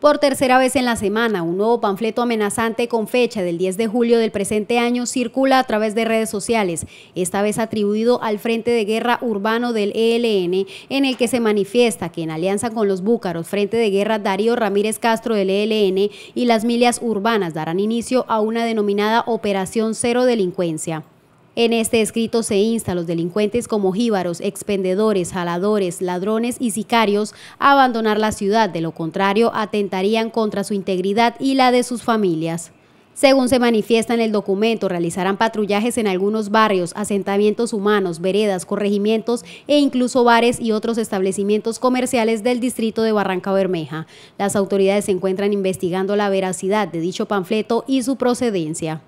Por tercera vez en la semana, un nuevo panfleto amenazante con fecha del 10 de julio del presente año circula a través de redes sociales, esta vez atribuido al Frente de Guerra Urbano del ELN, en el que se manifiesta que en alianza con los búcaros Frente de Guerra Darío Ramírez Castro del ELN y las milias urbanas darán inicio a una denominada Operación Cero Delincuencia. En este escrito se insta a los delincuentes como jíbaros, expendedores, jaladores, ladrones y sicarios a abandonar la ciudad, de lo contrario atentarían contra su integridad y la de sus familias. Según se manifiesta en el documento, realizarán patrullajes en algunos barrios, asentamientos humanos, veredas, corregimientos e incluso bares y otros establecimientos comerciales del distrito de Barranca Bermeja. Las autoridades se encuentran investigando la veracidad de dicho panfleto y su procedencia.